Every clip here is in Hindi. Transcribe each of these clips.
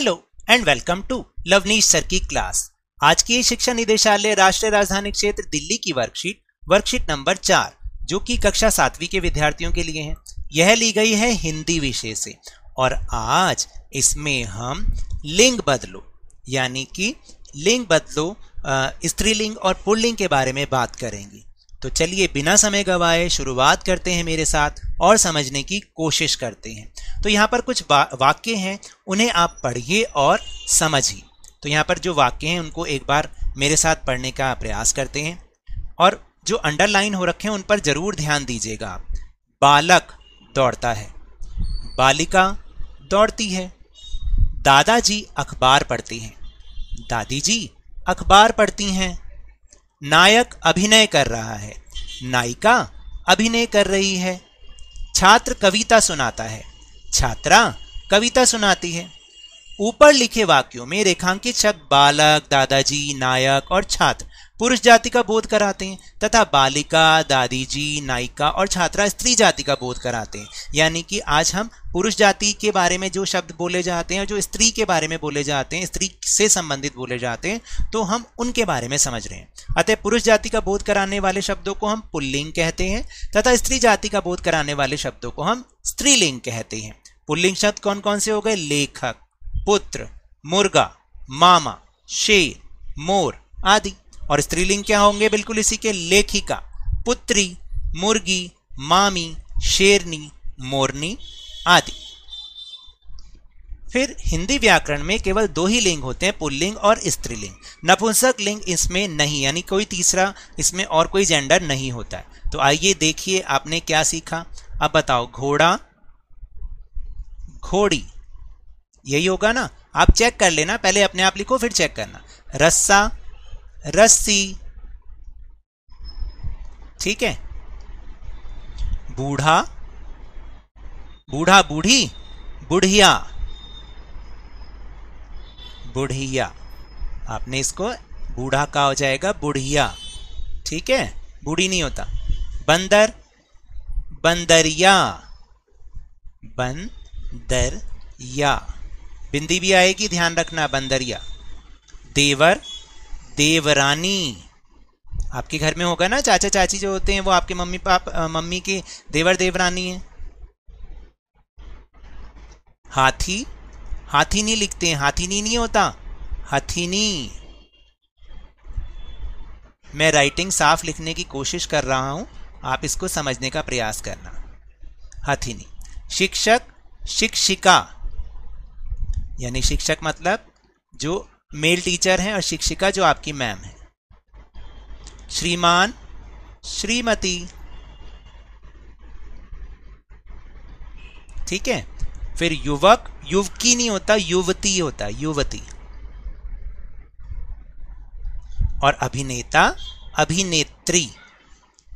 hello and welcome to Lavneesh sir की क्लास आज की शिक्षा निदेशालय राष्ट्रीय राजधानी क्षेत्र दिल्ली की वर्कशीट वर्कशीट नंबर चार जो कि कक्षा सातवीं के विद्यार्थियों के लिए है यह ली गई है हिंदी विषय से और आज इसमें हम लिंग बदलो यानी कि लिंग बदलो स्त्रीलिंग और पुल्लिंग के बारे में बात करेंगे तो चलिए बिना समय गवाए शुरुआत करते हैं मेरे साथ और समझने की कोशिश करते हैं तो यहाँ पर कुछ वाक्य हैं उन्हें आप पढ़िए और समझिए तो यहाँ पर जो वाक्य हैं उनको एक बार मेरे साथ पढ़ने का प्रयास करते हैं और जो अंडरलाइन हो रखे हैं उन पर ज़रूर ध्यान दीजिएगा आप बालक दौड़ता है बालिका दौड़ती है दादाजी अखबार पढ़ती हैं दादी जी अखबार पढ़ती हैं नायक अभिनय कर रहा है नायिका अभिनय कर रही है छात्र कविता सुनाता है छात्रा कविता सुनाती है ऊपर लिखे वाक्यों में रेखांकित शब्द बालक दादाजी नायक और छात्र पुरुष जाति का बोध कराते हैं तथा बालिका दादी जी नायिका और छात्रा स्त्री जाति का बोध कराते हैं यानी कि आज हम पुरुष जाति के बारे में जो शब्द बोले जाते हैं जो स्त्री के बारे में बोले जाते हैं स्त्री से संबंधित बोले जाते हैं तो हम उनके बारे में समझ रहे हैं अतः पुरुष जाति का बोध कराने वाले शब्दों को हम पुल्लिंग कहते हैं तथा स्त्री जाति का बोध कराने वाले शब्दों को हम स्त्रीलिंग कहते हैं पुल्लिंग शब्द कौन कौन से हो गए लेखक पुत्र मुर्गा मामा शेर मोर आदि और स्त्रीलिंग क्या होंगे बिल्कुल इसी के लेखिका पुत्री मुर्गी मामी शेरनी मोरनी आदि फिर हिंदी व्याकरण में केवल दो ही लिंग होते हैं पुल्लिंग और स्त्रीलिंग नपुंसक लिंग इसमें नहीं यानी कोई तीसरा इसमें और कोई जेंडर नहीं होता है तो आइए देखिए आपने क्या सीखा अब बताओ घोड़ा घोड़ी यही होगा ना आप चेक कर लेना पहले अपने आप लिखो फिर चेक करना रस्सा रस्सी ठीक है बूढ़ा बूढ़ा बूढ़ी बुढ़िया बुढ़िया आपने इसको बूढ़ा का हो जाएगा बुढ़िया ठीक है बूढ़ी नहीं होता बंदर बंदरिया बंदरिया बिंदी भी आएगी ध्यान रखना बंदरिया देवर देवरानी आपके घर में होगा ना चाचा चाची जो होते हैं वो आपके मम्मी पाप मम्मी के देवर देवरानी है हाथी हाथी नहीं लिखते हैं हाथी नहीं, नहीं होता हथिनी मैं राइटिंग साफ लिखने की कोशिश कर रहा हूं आप इसको समझने का प्रयास करना हथिनी शिक्षक शिक्षिका यानी शिक्षक मतलब जो मेल टीचर हैं और शिक्षिका जो आपकी मैम है श्रीमान श्रीमती ठीक है फिर युवक युवकी नहीं होता युवती होता युवती और अभिनेता अभिनेत्री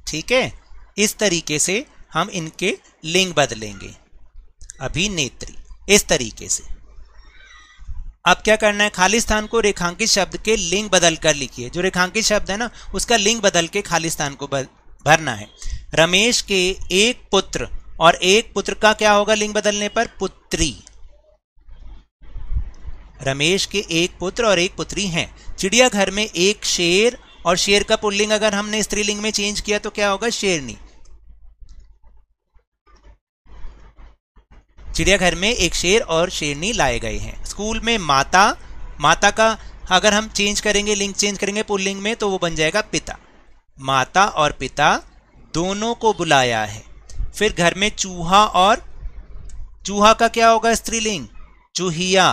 ठीक है इस तरीके से हम इनके लिंग बदलेंगे अभिनेत्री इस तरीके से अब क्या करना है खालिस्तान को रेखांकित शब्द के लिंग बदल कर लिखिए जो रेखांकित शब्द है ना उसका लिंग बदल के खालिस्तान को भरना है रमेश के एक पुत्र और एक पुत्र का क्या होगा लिंग बदलने पर पुत्री रमेश के एक पुत्र और एक पुत्री हैं चिड़ियाघर में एक शेर और शेर का पुल्लिंग अगर हमने स्त्रीलिंग में चेंज किया तो क्या होगा शेरनी चिड़ियाघर में एक शेर और शेरनी लाए गए हैं स्कूल में माता माता का अगर हम चेंज करेंगे लिंक चेंज करेंगे पुल्लिंग में तो वो बन जाएगा पिता माता और पिता दोनों को बुलाया है फिर घर में चूहा और चूहा का क्या होगा स्त्रीलिंग चूहिया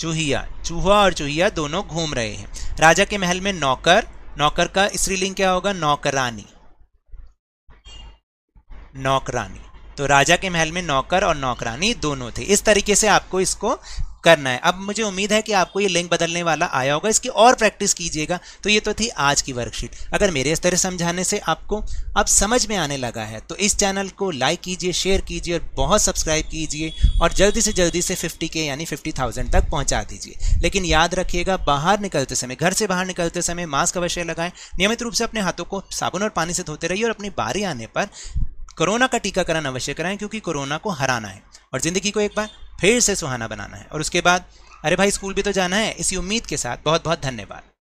चूहिया चूहा और चूहिया दोनों घूम रहे हैं राजा के महल में नौकर नौकर का स्त्रीलिंग क्या होगा नौकरानी नौकरानी तो राजा के महल में नौकर और नौकरानी दोनों थे इस तरीके से आपको इसको करना है अब मुझे उम्मीद है कि आपको ये लिंक बदलने वाला आया होगा इसकी और प्रैक्टिस कीजिएगा तो ये तो थी आज की वर्कशीट अगर मेरे इस तरह समझाने से आपको अब समझ में आने लगा है तो इस चैनल को लाइक कीजिए शेयर कीजिए और बहुत सब्सक्राइब कीजिए और जल्दी से जल्दी से 50 के यानी 50,000 तक पहुँचा दीजिए लेकिन याद रखिएगा बाहर निकलते समय घर से बाहर निकलते समय मास्क अवश्य लगाएं नियमित रूप से अपने हाथों को साबुन और पानी से धोते रहिए और अपनी बारी आने पर कोरोना का टीकाकरण अवश्य कराएं क्योंकि कोरोना को हराना है और ज़िंदगी को एक बार फिर से सुहाना बनाना है और उसके बाद अरे भाई स्कूल भी तो जाना है इसी उम्मीद के साथ बहुत बहुत धन्यवाद